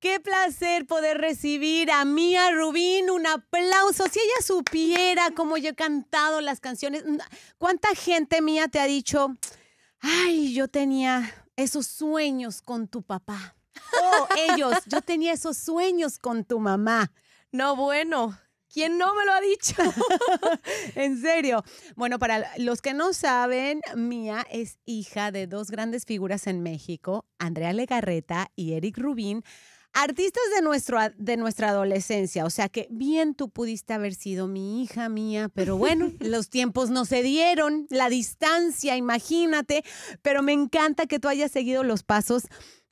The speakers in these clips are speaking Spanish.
Qué placer poder recibir a Mía Rubín. Un aplauso. Si ella supiera cómo yo he cantado las canciones, ¿cuánta gente mía te ha dicho, ay, yo tenía esos sueños con tu papá? Oh, ellos, yo tenía esos sueños con tu mamá. No, bueno, ¿Quién no me lo ha dicho? en serio. Bueno, para los que no saben, Mía es hija de dos grandes figuras en México, Andrea Legarreta y Eric Rubín, artistas de, de nuestra adolescencia, o sea que bien tú pudiste haber sido mi hija mía, pero bueno, los tiempos no se dieron, la distancia, imagínate, pero me encanta que tú hayas seguido los pasos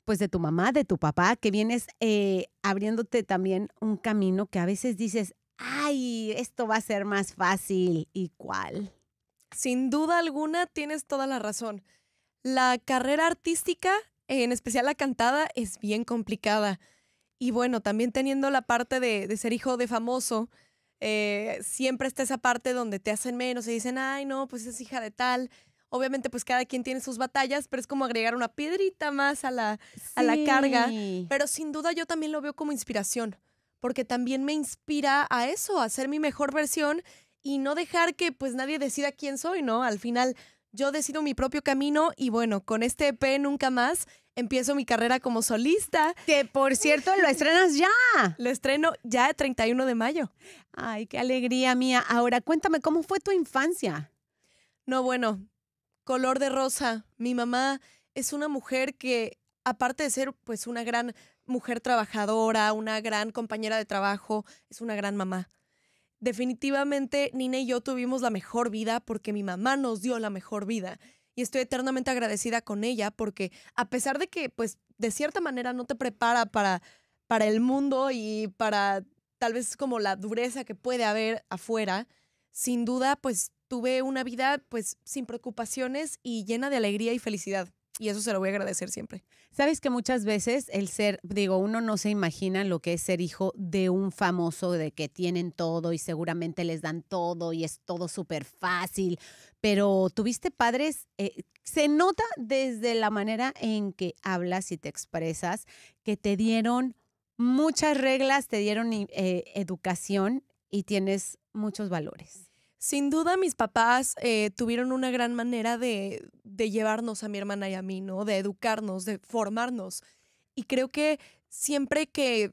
pues de tu mamá, de tu papá, que vienes eh, abriéndote también un camino que a veces dices, ay, esto va a ser más fácil y cuál. Sin duda alguna tienes toda la razón. La carrera artística en especial la cantada, es bien complicada. Y bueno, también teniendo la parte de, ser hijo de famoso, eh, siempre está esa parte donde te hacen menos y dicen, ay, no, pues es hija de tal. Obviamente, pues cada quien tiene sus batallas, pero es como agregar una piedrita más a la, a la carga. Pero sin duda yo también lo veo como inspiración, porque también me inspira a eso, a ser mi mejor versión y no dejar que pues nadie decida quién soy, ¿no? Al final yo decido mi propio camino y bueno, con este EP nunca más empiezo mi carrera como solista. Que por cierto, lo estrenas ya. Lo estreno ya el 31 de mayo. Ay, qué alegría mía. Ahora cuéntame, ¿cómo fue tu infancia? No, bueno, color de rosa. Mi mamá es una mujer que, aparte de ser pues una gran mujer trabajadora, una gran compañera de trabajo, es una gran mamá definitivamente Nina y yo tuvimos la mejor vida porque mi mamá nos dio la mejor vida. Y estoy eternamente agradecida con ella porque a pesar de que, pues, de cierta manera no te prepara para, para el mundo y para tal vez como la dureza que puede haber afuera, sin duda, pues, tuve una vida, pues, sin preocupaciones y llena de alegría y felicidad. Y eso se lo voy a agradecer siempre. Sabes que muchas veces el ser, digo, uno no se imagina lo que es ser hijo de un famoso, de que tienen todo y seguramente les dan todo y es todo súper fácil, pero tuviste padres, eh, se nota desde la manera en que hablas y te expresas, que te dieron muchas reglas, te dieron eh, educación y tienes muchos valores. Sin duda, mis papás eh, tuvieron una gran manera de, de llevarnos a mi hermana y a mí, ¿no? De educarnos, de formarnos. Y creo que siempre que,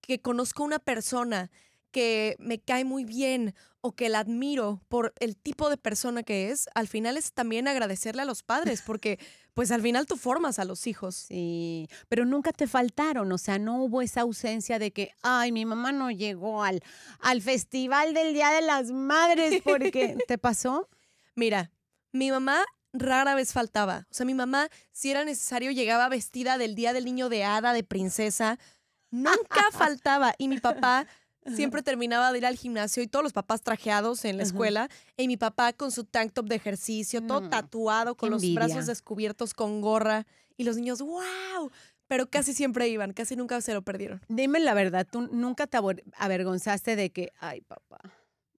que conozco una persona que me cae muy bien o que la admiro por el tipo de persona que es, al final es también agradecerle a los padres, porque pues al final tú formas a los hijos. Sí, pero nunca te faltaron, o sea, no hubo esa ausencia de que, ay, mi mamá no llegó al, al festival del Día de las Madres, porque te pasó. Mira, mi mamá rara vez faltaba. O sea, mi mamá, si era necesario, llegaba vestida del día del niño de hada, de princesa. Nunca faltaba. Y mi papá siempre terminaba de ir al gimnasio y todos los papás trajeados en la escuela. Y mi papá con su tank top de ejercicio, todo mm. tatuado, con los brazos descubiertos, con gorra. Y los niños, ¡wow! Pero casi siempre iban, casi nunca se lo perdieron. Dime la verdad, ¿tú nunca te avergonzaste de que, ay, papá?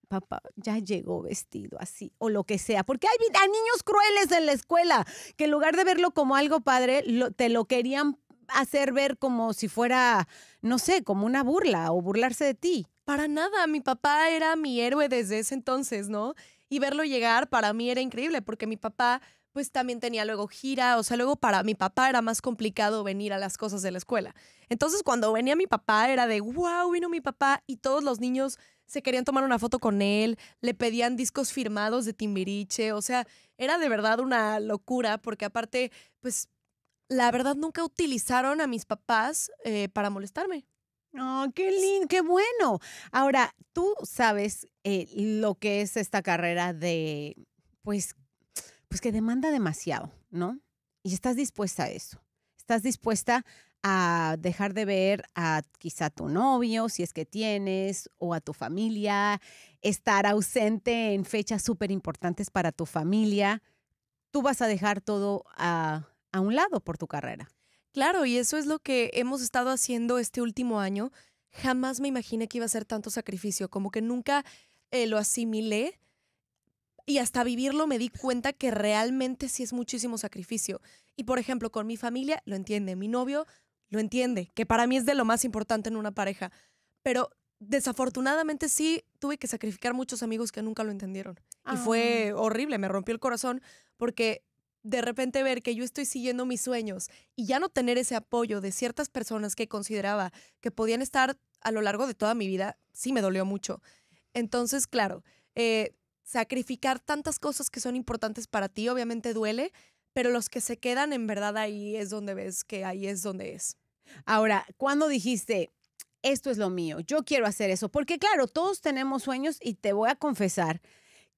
papá ya llegó vestido así o lo que sea, porque hay, niños crueles en la escuela que en lugar de verlo como algo padre, te lo querían hacer ver como si fuera, no sé, como una burla o burlarse de ti. Para nada, mi papá era mi héroe desde ese entonces, ¿no? Y verlo llegar para mí era increíble porque mi papá pues también tenía luego gira, o sea, luego para mi papá era más complicado venir a las cosas de la escuela. Entonces cuando venía mi papá era de, wow, vino mi papá y todos los niños se querían tomar una foto con él, le pedían discos firmados de Timbiriche, o sea, era de verdad una locura, porque aparte, pues, la verdad nunca utilizaron a mis papás eh, para molestarme. Oh, qué lindo, qué bueno. Ahora, tú sabes eh, lo que es esta carrera de, pues, pues que demanda demasiado, ¿no? Y estás dispuesta a eso. Estás dispuesta a dejar de ver a quizá tu novio, si es que tienes, o a tu familia, estar ausente en fechas súper importantes para tu familia, tú vas a dejar todo a, a un lado por tu carrera. Claro, y eso es lo que hemos estado haciendo este último año. Jamás me imaginé que iba a ser tanto sacrificio, como que nunca eh, lo asimilé y hasta vivirlo me di cuenta que realmente sí es muchísimo sacrificio. Y por ejemplo, con mi familia lo entiende, mi novio lo entiende, que para mí es de lo más importante en una pareja. Pero desafortunadamente sí tuve que sacrificar muchos amigos que nunca lo entendieron. Y fue ah. horrible, me rompió el corazón porque de repente ver que yo estoy siguiendo mis sueños y ya no tener ese apoyo de ciertas personas que consideraba que podían estar a lo largo de toda mi vida, sí me dolió mucho. Entonces, claro, eh, sacrificar tantas cosas que son importantes para ti obviamente duele, pero los que se quedan en verdad ahí es donde ves que ahí es donde es. Ahora, cuando dijiste, esto es lo mío, yo quiero hacer eso? Porque claro, todos tenemos sueños y te voy a confesar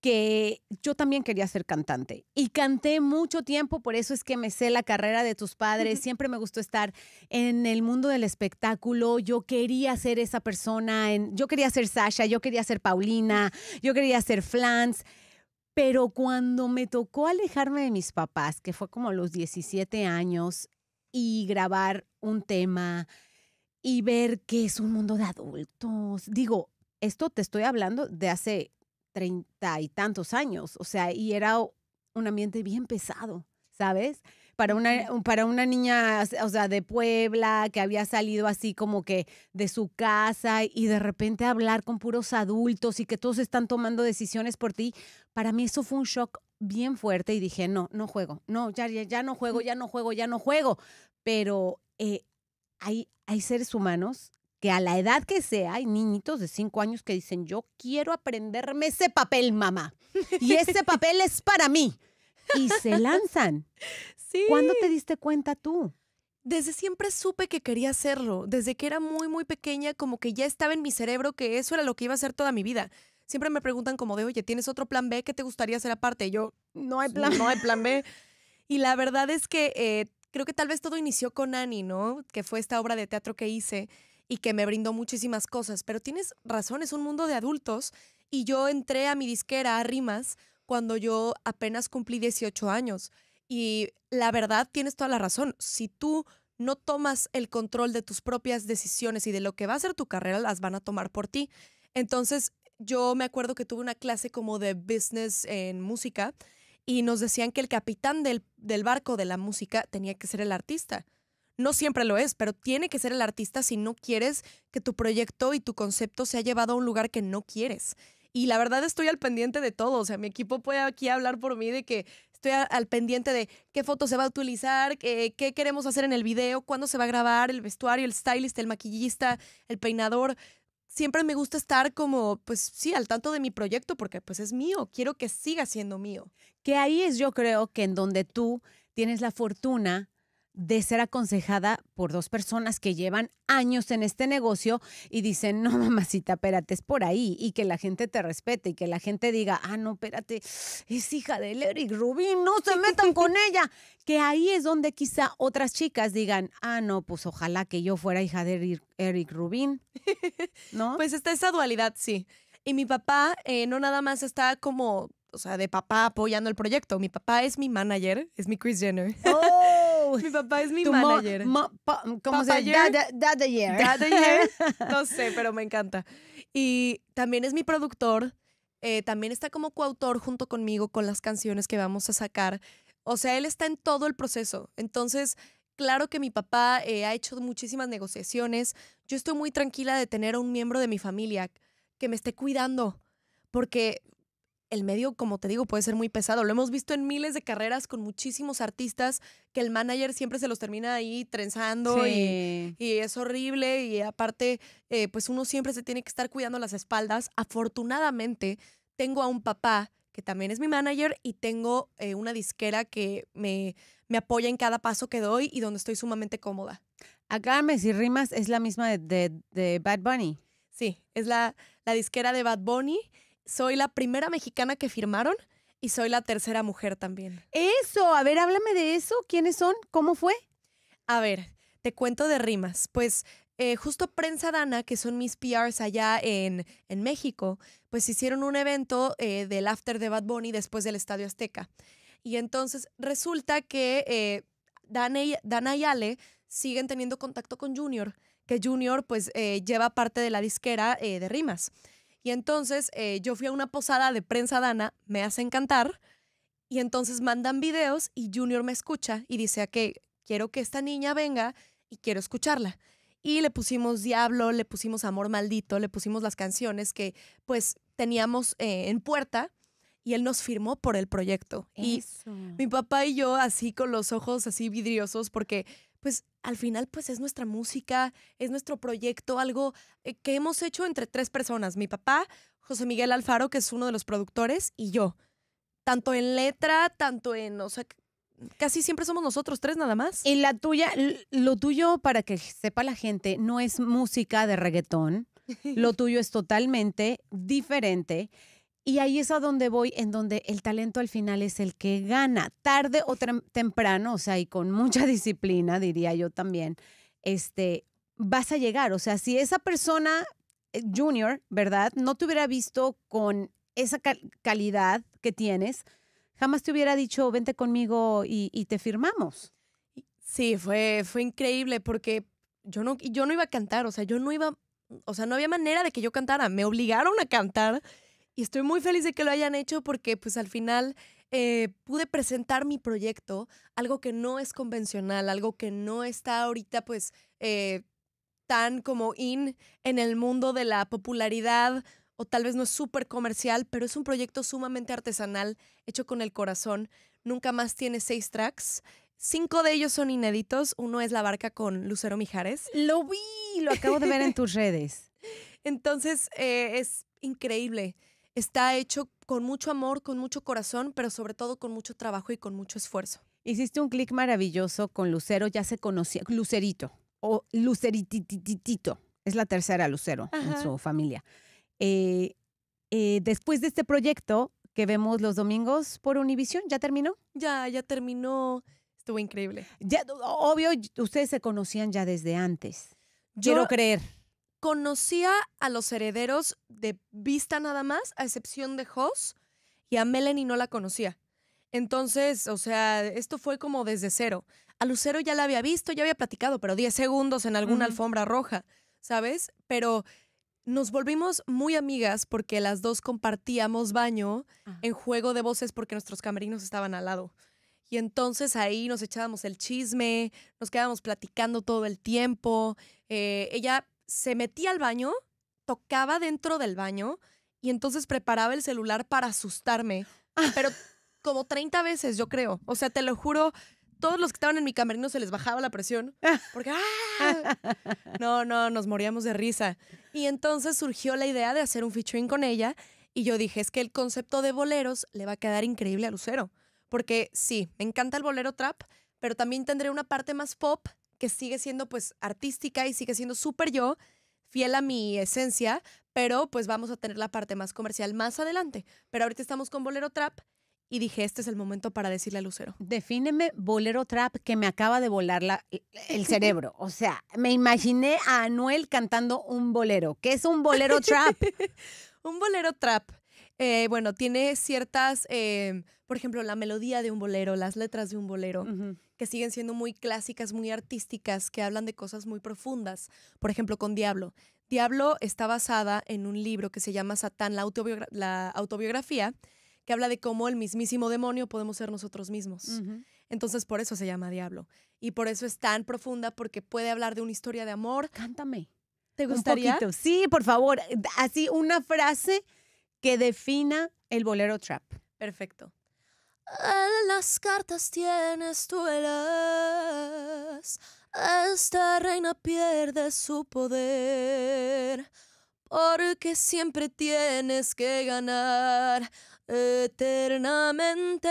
que yo también quería ser cantante y canté mucho tiempo, por eso es que me sé la carrera de tus padres, siempre me gustó estar en el mundo del espectáculo, yo quería ser esa persona, yo quería ser Sasha, yo quería ser Paulina, yo quería ser Flans pero cuando me tocó alejarme de mis papás, que fue como los 17 años, y grabar un tema y ver que es un mundo de adultos, digo, esto te estoy hablando de hace treinta y tantos años, o sea, y era un ambiente bien pesado, ¿sabes? para una, para una niña, o sea, de Puebla, que había salido así como que de su casa y de repente hablar con puros adultos y que todos están tomando decisiones por ti, para mí eso fue un shock bien fuerte y dije, no, no juego, no, ya, ya, no juego, ya no juego, ya no juego. Pero eh, hay, hay seres humanos que a la edad que sea, hay niñitos de cinco años que dicen, yo quiero aprenderme ese papel, mamá. Y ese papel es para mí y se lanzan. Sí. ¿Cuándo te diste cuenta tú? Desde siempre supe que quería hacerlo. Desde que era muy, muy pequeña, como que ya estaba en mi cerebro que eso era lo que iba a hacer toda mi vida. Siempre me preguntan como de, oye, ¿tienes otro plan B? que te gustaría hacer aparte? yo, no hay plan, no hay plan B. y la verdad es que eh, creo que tal vez todo inició con Annie, ¿no? Que fue esta obra de teatro que hice y que me brindó muchísimas cosas. Pero tienes razón, es un mundo de adultos. Y yo entré a mi disquera, a Rimas, cuando yo apenas cumplí 18 años. Y la verdad, tienes toda la razón. Si tú no tomas el control de tus propias decisiones y de lo que va a ser tu carrera, las van a tomar por ti. Entonces, yo me acuerdo que tuve una clase como de business en música y nos decían que el capitán del, barco de la música tenía que ser el artista. No siempre lo es, pero tiene que ser el artista si no quieres que tu proyecto y tu concepto se sea llevado a un lugar que no quieres. Y la verdad estoy al pendiente de todo. O sea, mi equipo puede aquí hablar por mí de que estoy al pendiente de qué foto se va a utilizar, qué, eh, qué queremos hacer en el video, cuándo se va a grabar, el vestuario, el stylist, el maquillista, el peinador siempre me gusta estar como, pues sí, al tanto de mi proyecto porque pues es mío, quiero que siga siendo mío. Que ahí es yo creo que en donde tú tienes la fortuna de ser aconsejada por dos personas que llevan años en este negocio y dicen, no, mamacita, espérate, es por ahí, y que la gente te respete y que la gente diga, ah, no, espérate, es hija del Eric Rubin, no se metan con ella, que ahí es donde quizá otras chicas digan, ah, no, pues ojalá que yo fuera hija de Eric Rubin, ¿no? Pues está esa dualidad, sí. Y mi papá eh, no nada más está como o sea, de papá apoyando el proyecto. Mi papá es mi manager, es mi Chris Jenner. ¡Oh! Mi papá es mi manager. No sé, pero me encanta. Y también es mi productor. Eh, también está como coautor junto conmigo con las canciones que vamos a sacar. O sea, él está en todo el proceso. Entonces, claro que mi papá eh, ha hecho muchísimas negociaciones. Yo estoy muy tranquila de tener a un miembro de mi familia que me esté cuidando, porque el medio, como te digo, puede ser muy pesado. Lo hemos visto en miles de carreras con muchísimos artistas que el manager siempre se los termina ahí trenzando y, es horrible y aparte, eh, pues uno siempre se tiene que estar cuidando las espaldas. Afortunadamente, tengo a un papá que también es mi manager y tengo eh, una disquera que me, me apoya en cada paso que doy y donde estoy sumamente cómoda. Acá y Rimas es la misma de, Bad Bunny. Sí, es la, la disquera de Bad Bunny soy la primera mexicana que firmaron y soy la tercera mujer también. Eso, a ver, háblame de eso. ¿Quiénes son? ¿Cómo fue? A ver, te cuento de rimas. Pues eh, justo Prensa Dana, que son mis PRs allá en, en México, pues hicieron un evento eh, del after de Bad Bunny después del Estadio Azteca. Y entonces resulta que eh, Dana, y, Dana y Ale siguen teniendo contacto con Junior, que Junior pues lleva parte de la disquera de rimas. Y entonces eh, yo fui a una posada de prensa dana, me hacen cantar, y entonces mandan videos y Junior me escucha y dice a ah, que quiero que esta niña venga y quiero escucharla. Y le pusimos Diablo, le pusimos Amor Maldito, le pusimos las canciones que pues teníamos eh, en puerta y él nos firmó por el proyecto. Y mi papá y yo así con los ojos así vidriosos porque pues al final pues es nuestra música, es nuestro proyecto, algo eh, que hemos hecho entre tres personas, mi papá, José Miguel Alfaro, que es uno de los productores, y yo. Tanto en letra, tanto en, o sea, casi siempre somos nosotros tres nada más. Y la tuya, lo tuyo, para que sepa la gente, no es música de reggaetón. Lo tuyo es totalmente diferente. Y ahí es a donde voy, en donde el talento al final es el que gana, tarde o temprano, o sea, y con mucha disciplina, diría yo también, este, vas a llegar. O sea, si esa persona eh, junior, ¿verdad? No te hubiera visto con esa calidad que tienes, jamás te hubiera dicho, vente conmigo y, te firmamos. Sí, fue, fue increíble porque yo no, yo no iba a cantar, o sea, yo no iba, o sea, no había manera de que yo cantara, me obligaron a cantar y estoy muy feliz de que lo hayan hecho porque pues al final eh, pude presentar mi proyecto, algo que no es convencional, algo que no está ahorita pues eh, tan como in en el mundo de la popularidad o tal vez no es súper comercial, pero es un proyecto sumamente artesanal, hecho con el corazón. Nunca más tiene seis tracks. Cinco de ellos son inéditos. Uno es La Barca con Lucero Mijares. Lo vi, lo acabo de ver en tus redes. Entonces eh, es increíble está hecho con mucho amor, con mucho corazón, pero sobre todo con mucho trabajo y con mucho esfuerzo. Hiciste un clic maravilloso con Lucero, ya se conocía, Lucerito, o Luceritititito, es la tercera Lucero en su familia. Eh, eh, después de este proyecto que vemos los domingos por Univisión, ¿ya terminó? Ya, ya terminó, estuvo increíble. Ya, obvio, ustedes se conocían ya desde antes. Quiero creer conocía a los herederos de vista nada más, a excepción de Hoss, y a Melanie no la conocía. Entonces, o sea, esto fue como desde cero. A Lucero ya la había visto, ya había platicado, pero 10 segundos en alguna alfombra roja, ¿sabes? Pero nos volvimos muy amigas porque las dos compartíamos baño en juego de voces porque nuestros camerinos estaban al lado. Y entonces ahí nos echábamos el chisme, nos quedábamos platicando todo el tiempo. Eh, ella se metía al baño, tocaba dentro del baño y entonces preparaba el celular para asustarme. Ah. Pero como 30 veces, yo creo. O sea, te lo juro, todos los que estaban en mi camerino se les bajaba la presión. Porque, ¡ah! No, no, nos moríamos de risa. Y entonces surgió la idea de hacer un featuring con ella. Y yo dije, es que el concepto de boleros le va a quedar increíble a Lucero. Porque sí, me encanta el bolero trap, pero también tendré una parte más pop que sigue siendo pues artística y sigue siendo súper yo, fiel a mi esencia, pero pues vamos a tener la parte más comercial más adelante. Pero ahorita estamos con Bolero Trap y dije, este es el momento para decirle a Lucero. Defíneme bolero trap que me acaba de volar la, el cerebro. O sea, me imaginé a Anuel cantando un bolero. ¿Qué es un bolero trap? un bolero trap. Eh, bueno, tiene ciertas... Eh, por ejemplo, la melodía de un bolero, las letras de un bolero, que siguen siendo muy clásicas, muy artísticas, que hablan de cosas muy profundas. Por ejemplo, con Diablo. Diablo está basada en un libro que se llama Satán, la, la autobiografía, que habla de cómo el mismísimo demonio podemos ser nosotros mismos. Entonces, por eso se llama Diablo. Y por eso es tan profunda, porque puede hablar de una historia de amor. Cántame. ¿Te gustaría? Sí, por favor. Así una frase que defina el bolero trap. Perfecto las cartas tienes tú Esta reina pierde su poder. Porque siempre tienes que ganar eternamente.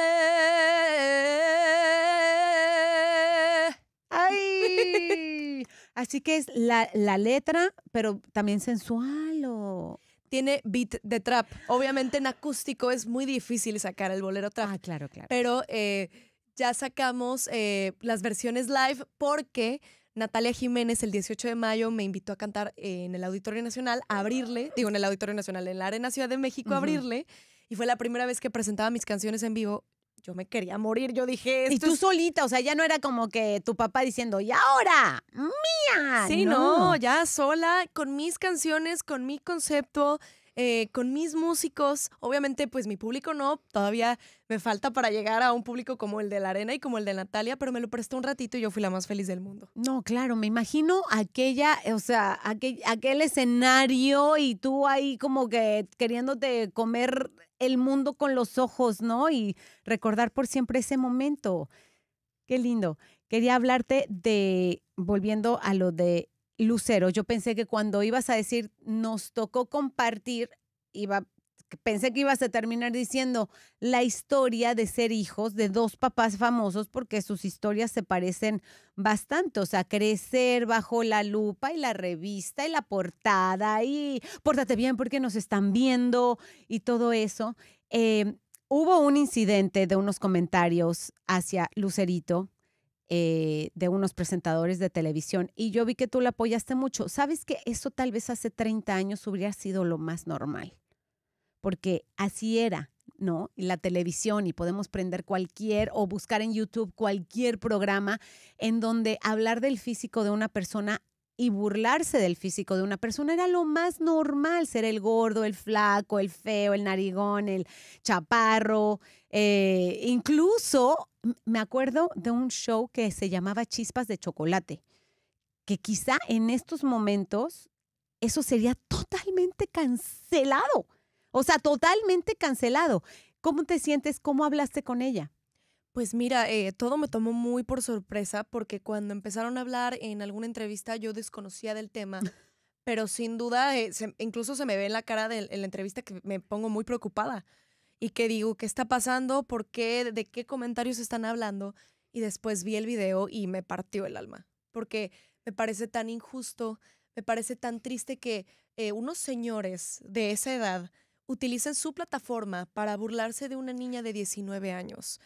¡Ay! Así que es la, la letra, pero también sensual o tiene beat de trap. Obviamente en acústico es muy difícil sacar el bolero trap. Ah, claro, claro. Pero eh, ya sacamos eh, las versiones live porque Natalia Jiménez el 18 de mayo me invitó a cantar en el Auditorio Nacional, a abrirle, digo en el Auditorio Nacional, en la Arena Ciudad de México, a abrirle. Y fue la primera vez que presentaba mis canciones en vivo yo me quería morir. Yo dije, esto y tú solita, o sea, ya no era como que tu papá diciendo, y ahora, mía. Sí, no. ya sola, con mis canciones, con mi concepto. Eh, con mis músicos, obviamente pues mi público no, todavía me falta para llegar a un público como el de la arena y como el de Natalia, pero me lo prestó un ratito y yo fui la más feliz del mundo. No, claro, me imagino aquella, eh, o sea, aquel, aquel escenario y tú ahí como que queriéndote comer el mundo con los ojos, ¿no? Y recordar por siempre ese momento. Qué lindo. Quería hablarte de, volviendo a lo de Lucero, yo pensé que cuando ibas a decir nos tocó compartir, iba pensé que ibas a terminar diciendo la historia de ser hijos de dos papás famosos porque sus historias se parecen bastante, o sea, crecer bajo la lupa y la revista y la portada y pórtate bien porque nos están viendo y todo eso. Em, hubo un incidente de unos comentarios hacia Lucerito. Eh, de unos presentadores de televisión y yo vi que tú la apoyaste mucho. ¿Sabes que eso tal vez hace 30 años hubiera sido lo más normal? porque así era, ¿no? la televisión y podemos prender cualquier o buscar en YouTube cualquier programa en donde hablar del físico de una persona y burlarse del físico de una persona era lo más normal, ser el gordo, el flaco, el feo, el narigón, el chaparro. Eh, incluso me acuerdo de un show que se llamaba Chispas de Chocolate, que quizá en estos momentos eso sería totalmente cancelado. O sea, totalmente cancelado. ¿Cómo te sientes? ¿Cómo hablaste con ella? Pues mira, eh, todo me tomó muy por sorpresa porque cuando empezaron a hablar en alguna entrevista yo desconocía del tema, pero sin duda, eh, incluso se me ve en la cara de la entrevista que me pongo muy preocupada y que digo, ¿qué está pasando? ¿Por qué? ¿De qué comentarios están hablando? Y después vi el video y me partió el alma, porque me parece tan injusto, me parece tan triste que eh, unos señores de esa edad utilizan su plataforma para burlarse de una niña de 19 años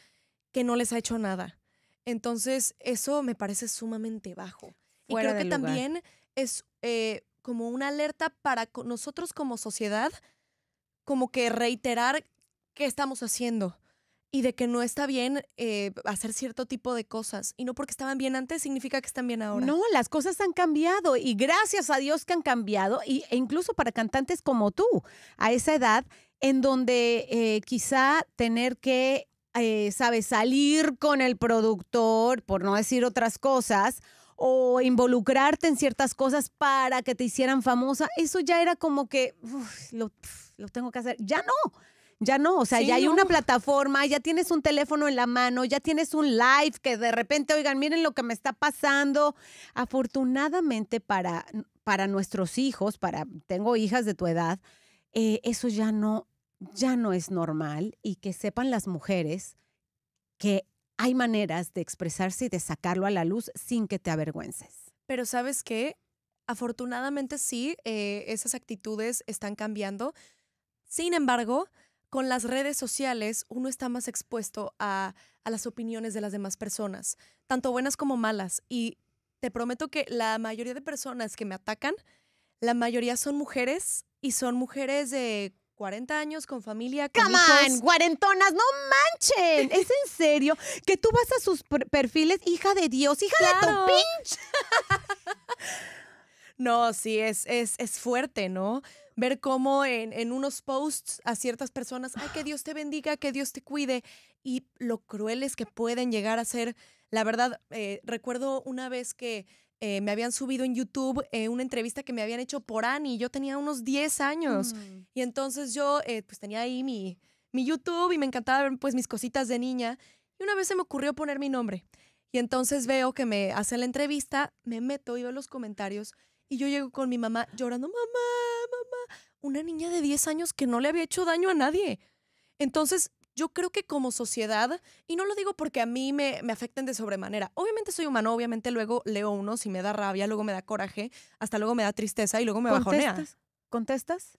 que no les ha hecho nada. Entonces, eso me parece sumamente bajo. y creo que también es eh, como una alerta para nosotros como sociedad, como que reiterar qué estamos haciendo y de que no está bien eh, hacer cierto tipo de cosas. Y no porque estaban bien antes significa que están bien ahora. No, las cosas han cambiado y gracias a Dios que han cambiado e incluso para cantantes como tú, a esa edad, en donde eh, quizá tener que, eh, ¿sabes?, salir con el productor, por no decir otras cosas o involucrarte en ciertas cosas para que te hicieran famosa, eso ya era como que lo tengo que hacer. Ya no, ya no, o sea, ya hay una plataforma, ya tienes un teléfono en la mano, ya tienes un live que de repente, oigan, miren lo que me está pasando. Afortunadamente para, para nuestros hijos, para, tengo hijas de tu edad, eh, eso ya no, ya no es normal y que sepan las mujeres que hay maneras de expresarse y de sacarlo a la luz sin que te avergüences. Pero sabes qué, afortunadamente sí, eh, esas actitudes están cambiando. Sin embargo, con las redes sociales uno está más expuesto a, las opiniones de las demás personas, tanto buenas como malas. Y te prometo que la mayoría de personas que me atacan, la mayoría son mujeres y son mujeres de 40 años con familia, con ¡Cuarentonas! ¡No manchen! ¿Es en serio? Que tú vas a sus perfiles, hija de Dios, hija de tu pinche. no, sí, es, es, es fuerte, ¿no? ver cómo en, en unos posts a ciertas personas, ay, que Dios te bendiga, que Dios te cuide, y lo crueles que pueden llegar a ser. La verdad, eh, recuerdo una vez que eh, me habían subido en YouTube eh, una entrevista que me habían hecho por Annie. Yo tenía unos 10 años. Mm. Y entonces yo, pues tenía ahí mi, mi YouTube y me encantaba ver pues mis cositas de niña. Y una vez se me ocurrió poner mi nombre. Y entonces veo que me hace la entrevista, me meto y veo los comentarios y yo llego con mi mamá llorando, mamá, mamá, una niña de 10 años que no le había hecho daño a nadie. Entonces, yo creo que como sociedad, y no lo digo porque a mí me, afecten de sobremanera, obviamente soy humano, obviamente luego leo unos y me da rabia, luego me da coraje, hasta luego me da tristeza y luego me ¿Contestas? ¿Contestas?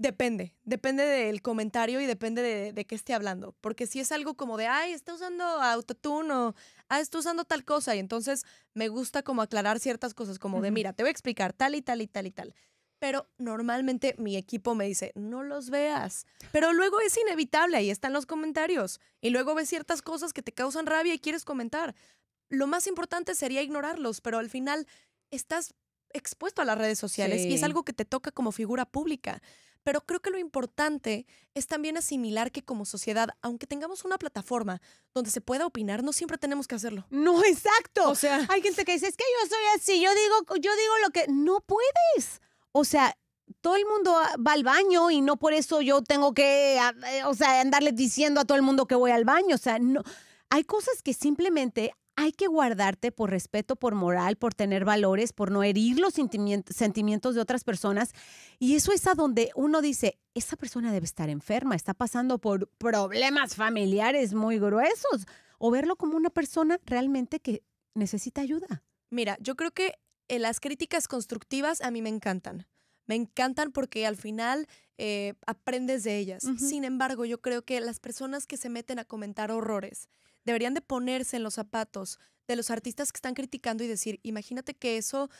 Depende, depende del comentario y depende de, de, qué esté hablando. Porque si es algo como de, ay, está usando autotune o, ah, está usando tal cosa. Y entonces me gusta como aclarar ciertas cosas, como de, mira, te voy a explicar tal y tal y tal y tal. Pero normalmente mi equipo me dice, no los veas. Pero luego es inevitable, ahí están los comentarios. Y luego ves ciertas cosas que te causan rabia y quieres comentar. Lo más importante sería ignorarlos, pero al final estás expuesto a las redes sociales y es algo que te toca como figura pública. Pero creo que lo importante es también asimilar que como sociedad, aunque tengamos una plataforma donde se pueda opinar, no siempre tenemos que hacerlo. No, exacto. O sea, hay gente que dice, es que yo soy así, yo digo, yo digo lo que no puedes. O sea, todo el mundo va al baño y no por eso yo tengo que, eh, o sea, andarles diciendo a todo el mundo que voy al baño. O sea, no. Hay cosas que simplemente hay que guardarte por respeto, por moral, por tener valores, por no herir los sentimientos de otras personas. Y eso es a donde uno dice, esa persona debe estar enferma, está pasando por problemas familiares muy gruesos, o verlo como una persona realmente que necesita ayuda. Mira, yo creo que eh, las críticas constructivas a mí me encantan. Me encantan porque al final eh, aprendes de ellas. Sin embargo, yo creo que las personas que se meten a comentar horrores deberían de ponerse en los zapatos de los artistas que están criticando y decir, imagínate que eso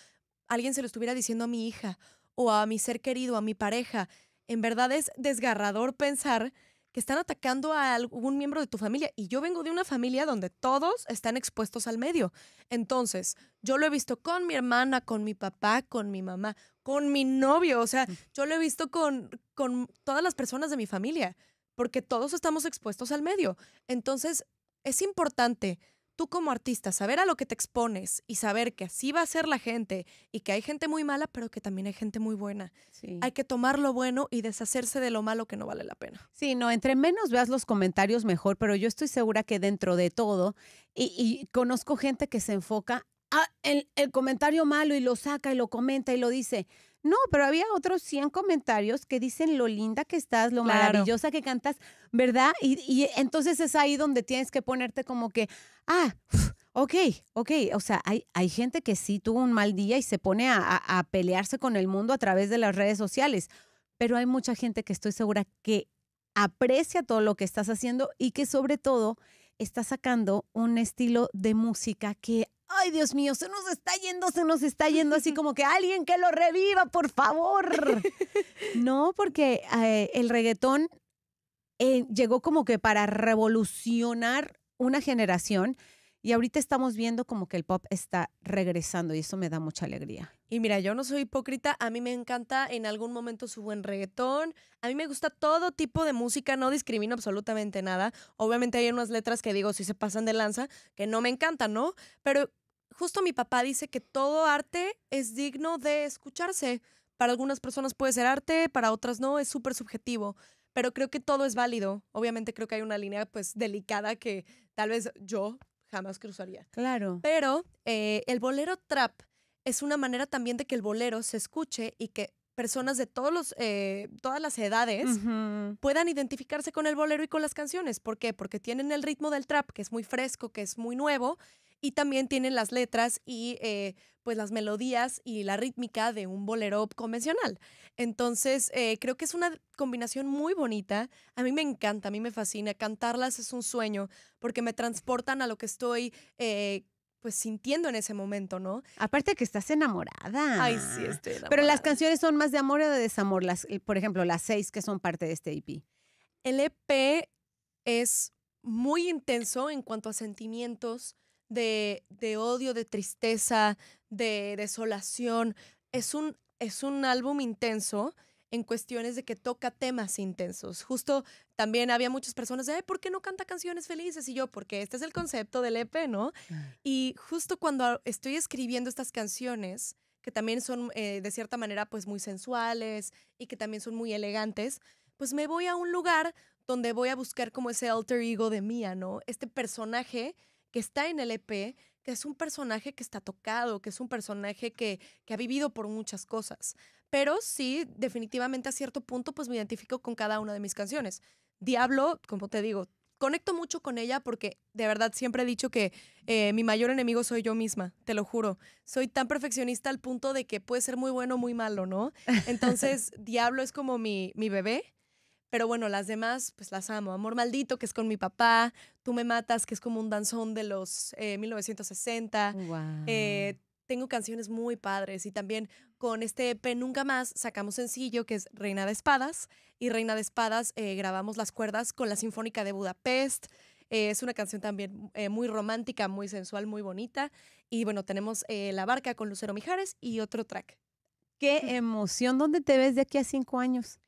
alguien se lo estuviera diciendo a mi hija o a mi ser querido, a mi pareja. En verdad es desgarrador pensar que están atacando a algún miembro de tu familia. Y yo vengo de una familia donde todos están expuestos al medio. Entonces, yo lo he visto con mi hermana, con mi papá, con mi mamá, con mi novio. O sea, mm. yo lo he visto con, con todas las personas de mi familia, porque todos estamos expuestos al medio. Entonces, es importante tú como artista saber a lo que te expones y saber que así va a ser la gente y que hay gente muy mala, pero que también hay gente muy buena. Hay que tomar lo bueno y deshacerse de lo malo que no vale la pena. Sí, no, entre menos veas los comentarios mejor, pero yo estoy segura que dentro de todo, y, conozco gente que se enfoca ah, en el, comentario malo y lo saca y lo comenta y lo dice. No, pero había otros 100 comentarios que dicen lo linda que estás, lo maravillosa que cantas, ¿verdad? Y, entonces es ahí donde tienes que ponerte como que, ah, ok, ok. O sea, hay, hay gente que sí tuvo un mal día y se pone a, a pelearse con el mundo a través de las redes sociales, pero hay mucha gente que estoy segura que aprecia todo lo que estás haciendo y que sobre todo está sacando un estilo de música que Ay, Dios mío, se nos está yendo, se nos está yendo así como que alguien que lo reviva, por favor. No, porque eh, el reggaetón eh, llegó como que para revolucionar una generación. Y ahorita estamos viendo como que el pop está regresando y eso me da mucha alegría. Y mira, yo no soy hipócrita, a mí me encanta en algún momento su buen reggaetón, a mí me gusta todo tipo de música, no discrimino absolutamente nada. Obviamente hay unas letras que digo si se pasan de lanza, que no me encantan, ¿no? Pero justo mi papá dice que todo arte es digno de escucharse. Para algunas personas puede ser arte, para otras no, es súper subjetivo. Pero creo que todo es válido. Obviamente creo que hay una línea pues delicada que tal vez yo jamás cruzaría. Claro. Pero eh, el bolero trap es una manera también de que el bolero se escuche y que personas de todos eh, todas las edades puedan identificarse con el bolero y con las canciones. ¿Por qué? Porque tienen el ritmo del trap, que es muy fresco, que es muy nuevo, y también tienen las letras y eh, pues las melodías y la rítmica de un bolero convencional. Entonces, eh, creo que es una combinación muy bonita. A mí me encanta, a mí me fascina. Cantarlas es un sueño porque me transportan a lo que estoy... Eh, pues sintiendo en ese momento, ¿no? Aparte que estás enamorada. Ay, sí, estoy enamorada. Pero las canciones son más de amor o de desamor, las, por ejemplo, las seis que son parte de este EP. El EP es muy intenso en cuanto a sentimientos, de, odio, de tristeza, de desolación. Es un, es un álbum intenso en cuestiones de que toca temas intensos. Justo también había muchas personas de, ¿por qué no canta canciones felices? Y yo, porque este es el concepto del EP, ¿no? Y justo cuando estoy escribiendo estas canciones, que también son eh, de cierta manera pues muy sensuales y que también son muy elegantes, pues me voy a un lugar donde voy a buscar como ese alter ego de Mía, ¿no? Este personaje que está en el EP, que es un personaje que está tocado, que es un personaje que, ha vivido por muchas cosas. Pero sí, definitivamente a cierto punto, pues me identifico con cada una de mis canciones. Diablo, como te digo, conecto mucho con ella porque de verdad siempre he dicho que eh, mi mayor enemigo soy yo misma, te lo juro. Soy tan perfeccionista al punto de que puede ser muy bueno o muy malo, ¿no? Entonces, Diablo es como mi, mi bebé pero bueno, las demás, pues las amo. Amor Maldito, que es con mi papá. Tú me matas, que es como un danzón de los 1960. Eh, eh, tengo canciones muy padres y también con este EP Nunca Más sacamos sencillo que es Reina de Espadas y Reina de Espadas eh, grabamos las cuerdas con la Sinfónica de Budapest. es una canción también muy romántica, muy sensual, muy bonita. Y bueno, tenemos La Barca con Lucero Mijares y otro track. Qué emoción. ¿Dónde te ves de aquí a cinco años?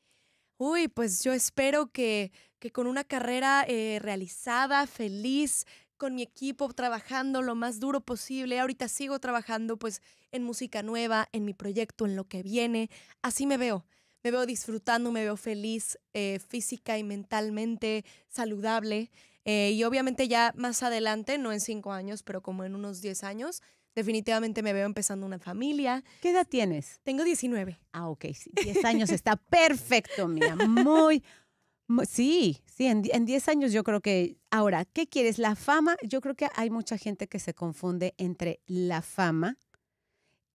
Uy, pues yo espero que, con una carrera eh, realizada, feliz, con mi equipo, trabajando lo más duro posible. Ahorita sigo trabajando pues en música nueva, en mi proyecto, en lo que viene. Así me veo. Me veo disfrutando, me veo feliz eh, física y mentalmente, saludable. Eh, y obviamente ya más adelante, no en cinco años, pero como en unos diez años, Definitivamente me veo empezando una familia. ¿Qué edad tienes? Tengo 19. Ah, ok, 10 años está perfecto, Mira, Muy, sí, sí, en, en 10 años yo creo que... Ahora, ¿qué quieres? La fama, yo creo que hay mucha gente que se confunde entre la fama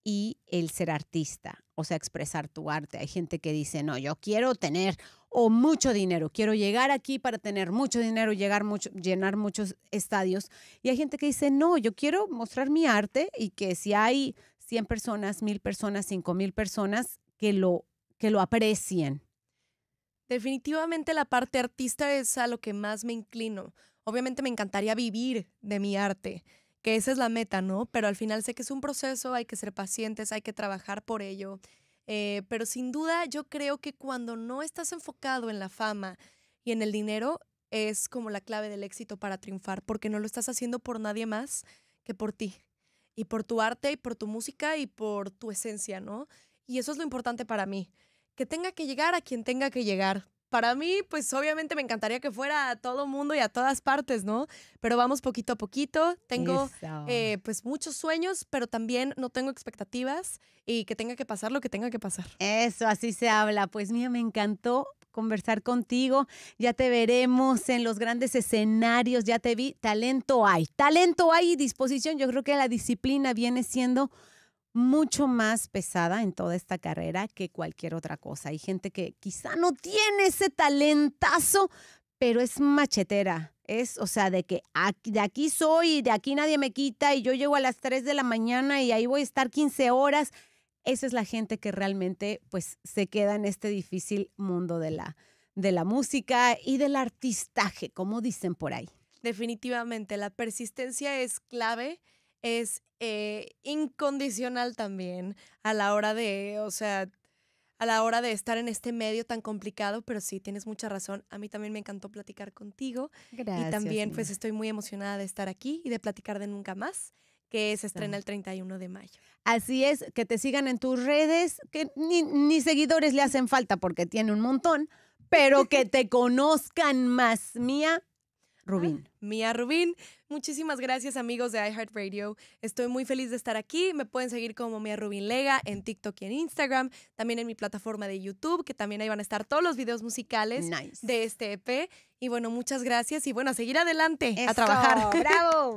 y el ser artista, o sea, expresar tu arte. Hay gente que dice, no, yo quiero tener o mucho dinero, quiero llegar aquí para tener mucho dinero, llegar mucho, llenar muchos estadios. Y hay gente que dice, no, yo quiero mostrar mi arte y que si hay 100 personas, 1000 personas, 5000 personas, que lo, que lo aprecien. Definitivamente la parte artista es a lo que más me inclino. Obviamente me encantaría vivir de mi arte que esa es la meta, ¿no? Pero al final sé que es un proceso, hay que ser pacientes, hay que trabajar por ello. Eh, pero sin duda yo creo que cuando no estás enfocado en la fama y en el dinero, es como la clave del éxito para triunfar, porque no lo estás haciendo por nadie más que por ti, y por tu arte, y por tu música, y por tu esencia, ¿no? Y eso es lo importante para mí, que tenga que llegar a quien tenga que llegar, para mí, pues obviamente me encantaría que fuera a todo mundo y a todas partes, ¿no? Pero vamos poquito a poquito. Tengo eh, pues muchos sueños, pero también no tengo expectativas y que tenga que pasar lo que tenga que pasar. Eso, así se habla. Pues mía, me encantó conversar contigo. Ya te veremos en los grandes escenarios, ya te vi. Talento hay, talento hay y disposición. Yo creo que la disciplina viene siendo mucho más pesada en toda esta carrera que cualquier otra cosa. Hay gente que quizá no tiene ese talentazo, pero es machetera. Es, o sea, de que aquí, de aquí soy y de aquí nadie me quita y yo llego a las 3 de la mañana y ahí voy a estar 15 horas. Esa es la gente que realmente pues se queda en este difícil mundo de la, de la música y del artistaje, como dicen por ahí. Definitivamente, la persistencia es clave es eh, incondicional también a la hora de, o sea, a la hora de estar en este medio tan complicado, pero sí, tienes mucha razón. A mí también me encantó platicar contigo. Gracias. Y también, pues, estoy muy emocionada de estar aquí y de platicar de Nunca Más, que se estrena el 31 de mayo. Así es, que te sigan en tus redes, que ni, seguidores le hacen falta porque tiene un montón, pero que te conozcan más. Mía ah, Rubín. Mía Rubín. Muchísimas gracias amigos de iHeartRadio. Estoy muy feliz de estar aquí. Me pueden seguir como Mia Rubin Lega en TikTok y en Instagram. También en mi plataforma de YouTube, que también ahí van a estar todos los videos musicales de este EP. Y bueno, muchas gracias y bueno, a seguir adelante, a trabajar. ¡Bravo!